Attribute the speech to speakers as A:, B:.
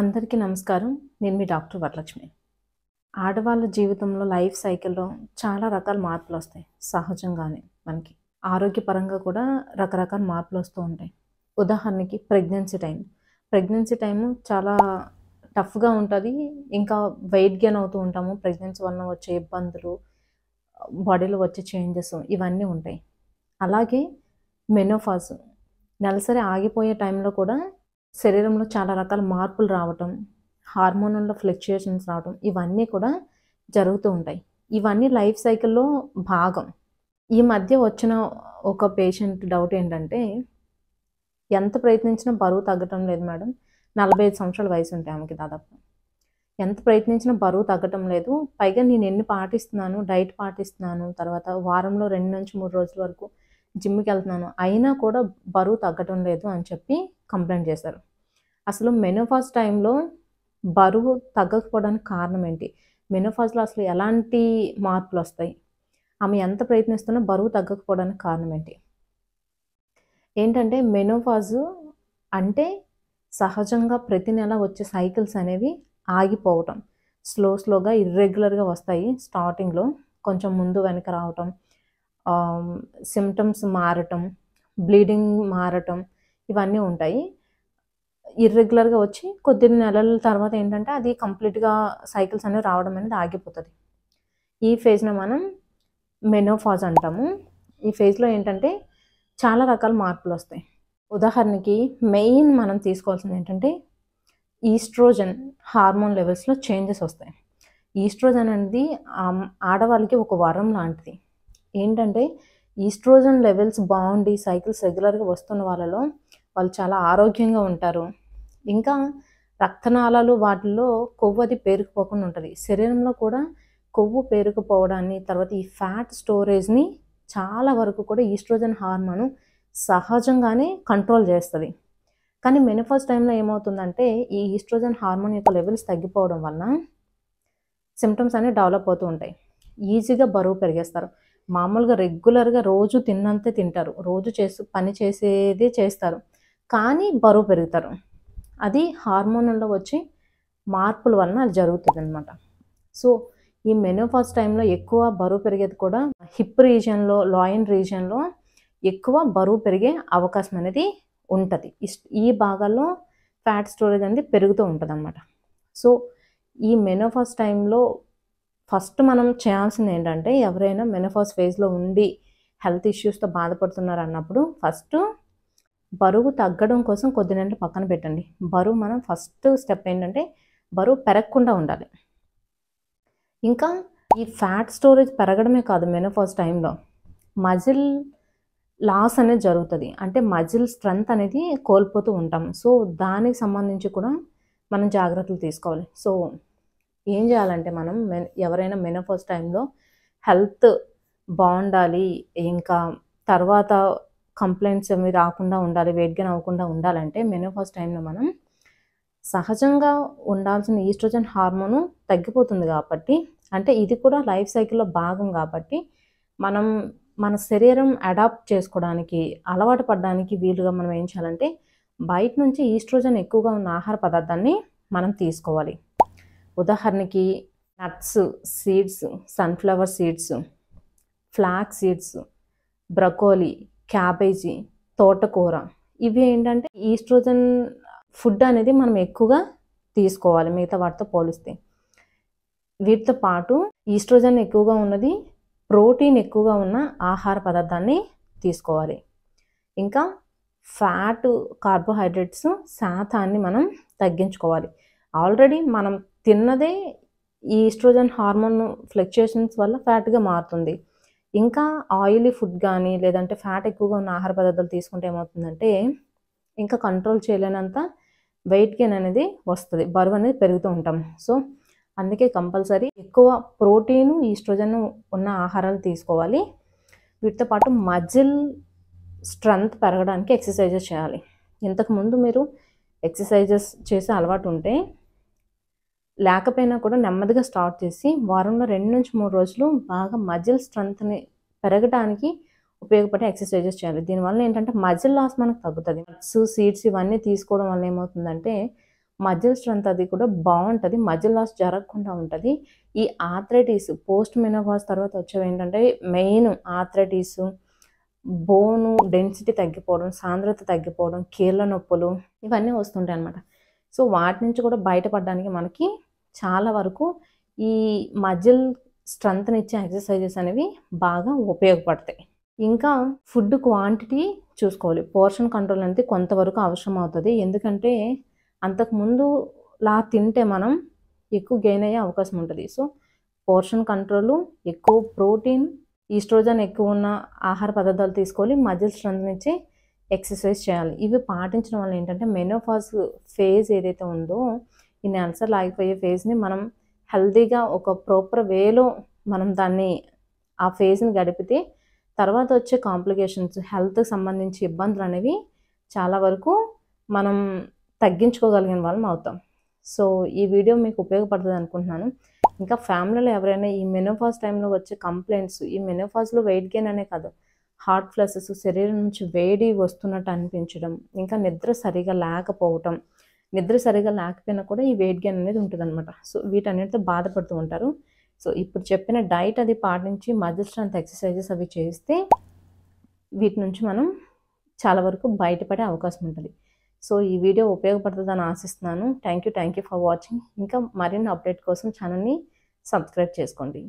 A: అందరికీ నమస్కారం నేను మీ డాక్టర్ వరలక్ష్మి ఆడవాళ్ళ జీవితంలో లైఫ్ సైకిల్లో చాలా రకాల మార్పులు వస్తాయి సహజంగానే మనకి ఆరోగ్యపరంగా కూడా రకరకాల మార్పులు వస్తూ ఉంటాయి ఉదాహరణకి ప్రెగ్నెన్సీ టైం ప్రెగ్నెన్సీ టైము చాలా టఫ్గా ఉంటుంది ఇంకా వెయిట్ గెయిన్ అవుతూ ఉంటాము ప్రెగ్నెన్సీ వల్ల వచ్చే ఇబ్బందులు బాడీలో వచ్చే చేంజెస్ ఇవన్నీ ఉంటాయి అలాగే మెనోఫాజ్ నెలసరి ఆగిపోయే టైంలో కూడా శరీరంలో చాలా రకాల మార్పులు రావటం హార్మోనల్లో ఫ్లక్చుయేషన్స్ రావటం ఇవన్నీ కూడా జరుగుతూ ఉంటాయి ఇవన్నీ లైఫ్ సైకిల్లో భాగం ఈ మధ్య వచ్చిన ఒక పేషెంట్ డౌట్ ఏంటంటే ఎంత ప్రయత్నించినా బరువు తగ్గటం లేదు మేడం నలభై ఐదు సంవత్సరాల వయసు ఉంటాయి ఆమెకి దాదాపు ఎంత ప్రయత్నించినా బరువు తగ్గటం లేదు పైగా నేను ఎన్ని పాటిస్తున్నాను డైట్ పాటిస్తున్నాను తర్వాత వారంలో రెండు నుంచి మూడు రోజుల వరకు జిమ్కి వెళ్తున్నాను అయినా కూడా బరువు తగ్గటం లేదు అని చెప్పి కంప్లైంట్ చేశారు అసలు మెనోఫాస్ టైంలో బరువు తగ్గకపోవడానికి కారణం ఏంటి మెనోఫాస్లో అసలు ఎలాంటి మార్పులు వస్తాయి ఆమె ఎంత ప్రయత్నిస్తున్నా బరువు తగ్గకపోవడానికి కారణం ఏంటి ఏంటంటే మెనోఫాజు అంటే సహజంగా ప్రతి నెల వచ్చే సైకిల్స్ అనేవి ఆగిపోవటం స్లో స్లోగా ఇర్రెగ్యులర్గా వస్తాయి స్టార్టింగ్లో కొంచెం ముందు వెనక రావటం సిమ్టమ్స్ మారటం బ్లీడింగ్ మారటం ఇవన్నీ ఉంటాయి ఇర్రెగ్యులర్గా వచ్చి కొద్ది నెలల తర్వాత ఏంటంటే అది కంప్లీట్గా సైకిల్స్ అనేవి రావడం అనేది ఆగిపోతుంది ఈ ఫేజ్ను మనం మెనోఫాజ్ అంటాము ఈ ఫేజ్లో ఏంటంటే చాలా రకాల మార్పులు వస్తాయి ఉదాహరణకి మెయిన్ మనం తీసుకోవాల్సింది ఏంటంటే ఈస్ట్రోజన్ హార్మోన్ లెవెల్స్లో చేంజెస్ వస్తాయి ఈస్ట్రోజన్ అనేది ఆడవాళ్ళకి ఒక వరం లాంటిది ఏంటంటే ఈస్ట్రోజన్ లెవెల్స్ బాగుండి సైకిల్స్ రెగ్యులర్గా వస్తున్న వాళ్ళలో వాళ్ళు చాలా ఆరోగ్యంగా ఉంటారు ఇంకా రక్తనాళాలు వాటిల్లో కొవ్వు అది పేరుకుపోకుండా ఉంటుంది శరీరంలో కూడా కొవ్వు పేరుకుపోవడాన్ని తర్వాత ఈ ఫ్యాట్ స్టోరేజ్ని చాలా వరకు కూడా ఈస్ట్రోజన్ హార్మోన్ సహజంగానే కంట్రోల్ చేస్తుంది కానీ మెనిఫాస్ టైంలో ఏమవుతుందంటే ఈ ఈస్ట్రోజన్ హార్మోన్ యొక్క లెవెల్స్ తగ్గిపోవడం వలన సిమ్టమ్స్ అనేవి డెవలప్ అవుతూ ఉంటాయి ఈజీగా బరువు పెరిగేస్తారు మామూలుగా రెగ్యులర్గా రోజు తిన్నంతే తింటారు రోజు చేసు పని చేసేదే చేస్తారు కానీ బరువు పెరుగుతారు అది హార్మోన్లో వచ్చే మార్పుల వలన అది జరుగుతుంది అనమాట సో ఈ మెనోఫాస్ టైంలో ఎక్కువ బరువు పెరిగేది కూడా హిప్ రీజియన్లో లాయన్ రీజియన్లో ఎక్కువ బరువు పెరిగే అవకాశం అనేది ఉంటుంది ఈ భాగాల్లో ఫ్యాట్ స్టోరేజ్ అనేది పెరుగుతూ ఉంటుంది అనమాట సో ఈ మెనోఫాస్ టైంలో ఫస్ట్ మనం చేయాల్సింది ఏంటంటే ఎవరైనా మెనోఫాస్ ఫేజ్లో ఉండి హెల్త్ ఇష్యూస్తో బాధపడుతున్నారు అన్నప్పుడు ఫస్ట్ బరువు తగ్గడం కోసం కొద్ది నెలలు పక్కన పెట్టండి బరువు మనం ఫస్ట్ స్టెప్ ఏంటంటే బరువు పెరగకుండా ఉండాలి ఇంకా ఈ ఫ్యాట్ స్టోరేజ్ పెరగడమే కాదు మెనోఫాస్ టైంలో మజిల్ లాస్ అనేది జరుగుతుంది అంటే మజిల్ స్ట్రెంత్ అనేది కోల్పోతూ ఉంటాం సో దానికి సంబంధించి కూడా మనం జాగ్రత్తలు తీసుకోవాలి సో ఏం చేయాలంటే మనం ఎవరైనా మెనోఫాస్ టైంలో హెల్త్ బాగుండాలి ఇంకా తర్వాత కంప్లైంట్స్ అవి రాకుండా ఉండాలి వెయిట్ గెయిన్ అవ్వకుండా ఉండాలంటే మెనోఫాస్ టైంలో మనం సహజంగా ఉండాల్సిన ఈస్ట్రోజన్ హార్మోను తగ్గిపోతుంది కాబట్టి అంటే ఇది కూడా లైఫ్ సైకిల్లో భాగం కాబట్టి మనం మన శరీరం అడాప్ట్ చేసుకోవడానికి అలవాటు పడడానికి వీలుగా మనం ఏం చేయాలంటే బయట నుంచి ఈస్ట్రోజన్ ఎక్కువగా ఉన్న ఆహార పదార్థాన్ని మనం తీసుకోవాలి ఉదాహరణకి nuts seeds sunflower seeds flax seeds broccoli cabbage తోటకూర ఇవి ఏంటంటే ఈస్ట్రోజన్ ఫుడ్ అనేది మనం ఎక్కువగా తీసుకోవాలి మిగతా వాటితో పోలిస్తే వీటితో పాటు ఈస్ట్రోజన్ ఎక్కువగా ఉన్నది ప్రోటీన్ ఎక్కువగా ఉన్న ఆహార పదార్థాన్ని తీసుకోవాలి ఇంకా ఫ్యాట్ కార్బోహైడ్రేట్స్ శాతాన్ని మనం తగ్గించుకోవాలి ఆల్రెడీ మనం తిన్నదే ఈస్ట్రోజన్ హార్మోన్ ఫ్లక్చుయేషన్స్ వల్ల ఫ్యాట్గా మారుతుంది ఇంకా ఆయిలీ ఫుడ్ కానీ లేదంటే ఫ్యాట్ ఎక్కువగా ఉన్న ఆహార పదార్థాలు తీసుకుంటే ఏమవుతుందంటే ఇంకా కంట్రోల్ చేయలేనంత వెయిట్ గెయిన్ అనేది వస్తుంది బరువు అనేది పెరుగుతూ ఉంటాం సో అందుకే కంపల్సరీ ఎక్కువ ప్రోటీను ఈస్ట్రోజన్ ఉన్న ఆహారాలు తీసుకోవాలి వీటితో పాటు మజిల్ స్ట్రెంగ్త్ పెరగడానికి ఎక్సర్సైజెస్ చేయాలి ఇంతకుముందు మీరు ఎక్సర్సైజెస్ చేసే అలవాటు ఉంటే లేకపోయినా కూడా నెమ్మదిగా స్టార్ట్ చేసి వారంలో రెండు నుంచి మూడు రోజులు బాగా మజిల్ స్ట్రెంత్ని పెరగడానికి ఉపయోగపడే ఎక్సర్సైజెస్ చేయాలి దీనివల్ల ఏంటంటే మజిల్ లాస్ మనకు తగ్గుతుంది నట్స్ సీడ్స్ ఇవన్నీ తీసుకోవడం వల్ల ఏమవుతుందంటే మజిల్ స్ట్రెంత్ అది కూడా బాగుంటుంది మజిల్ లాస్ జరగకుండా ఉంటుంది ఈ ఆథరైటీస్ పోస్ట్ మెనోవాస్ తర్వాత వచ్చేవి ఏంటంటే మెయిన్ ఆథరైటీస్ బోను డెన్సిటీ తగ్గిపోవడం సాంద్రత తగ్గిపోవడం కీళ్ళ నొప్పులు ఇవన్నీ వస్తుంటాయి అనమాట సో వాటి నుంచి కూడా బయటపడడానికి మనకి చాలా వరకు ఈ మజిల్ స్ట్రెంత్నిచ్చే ఎక్సర్సైజెస్ అనేవి బాగా ఉపయోగపడతాయి ఇంకా ఫుడ్ క్వాంటిటీ చూసుకోవాలి పోర్షన్ కంట్రోల్ అనేది కొంతవరకు అవసరం అవుతుంది ఎందుకంటే అంతకుముందు లా తింటే మనం ఎక్కువ గెయిన్ అయ్యే అవకాశం ఉంటుంది సో పోర్షన్ కంట్రోలు ఎక్కువ ప్రోటీన్ ఈస్ట్రోజన్ ఎక్కువ ఉన్న ఆహార పదార్థాలు తీసుకోవాలి మజిల్ స్ట్రెంత్నిచ్చే ఎక్సర్సైజ్ చేయాలి ఇవి పాటించడం వల్ల ఏంటంటే మెనోఫాస్ ఫేజ్ ఏదైతే ఉందో ఇన్ని ఆన్సర్లు ఆగిపోయే ఫేస్ని మనం హెల్తీగా ఒక ప్రాపర్ వేలో మనం దాన్ని ఆ ఫేస్ని గడిపితే తర్వాత వచ్చే కాంప్లికేషన్స్ హెల్త్కి సంబంధించి ఇబ్బందులు అనేవి చాలా వరకు మనం తగ్గించుకోగలిగిన వాళ్ళం అవుతాం సో ఈ వీడియో మీకు ఉపయోగపడుతుంది అనుకుంటున్నాను ఇంకా ఫ్యామిలీలో ఎవరైనా ఈ మెనోఫాస్ టైంలో వచ్చే కంప్లైంట్స్ ఈ మెనోఫాస్లో వెయిట్ గెయిన్ అనే కాదు హార్ట్ ఫ్లసెస్ శరీరం నుంచి వేడి వస్తున్నట్టు అనిపించడం ఇంకా నిద్ర సరిగా లేకపోవటం నిద్ర సరిగా లేకపోయినా కూడా ఈ వెయిట్ గెయిన్ అనేది ఉంటుంది అనమాట సో వీటన్నిటితో బాధపడుతూ ఉంటారు సో ఇప్పుడు చెప్పిన డైట్ అది పాటించి మజిల్ స్ట్రెంత్ ఎక్సర్సైజెస్ అవి చేస్తే వీటి నుంచి మనం చాలా వరకు బయటపడే అవకాశం ఉంటుంది సో ఈ వీడియో ఉపయోగపడుతుందని ఆశిస్తున్నాను thank you thank you for watching ఇంకా మరిన్ని అప్డేట్ కోసం ఛానల్ని సబ్స్క్రైబ్ చేసుకోండి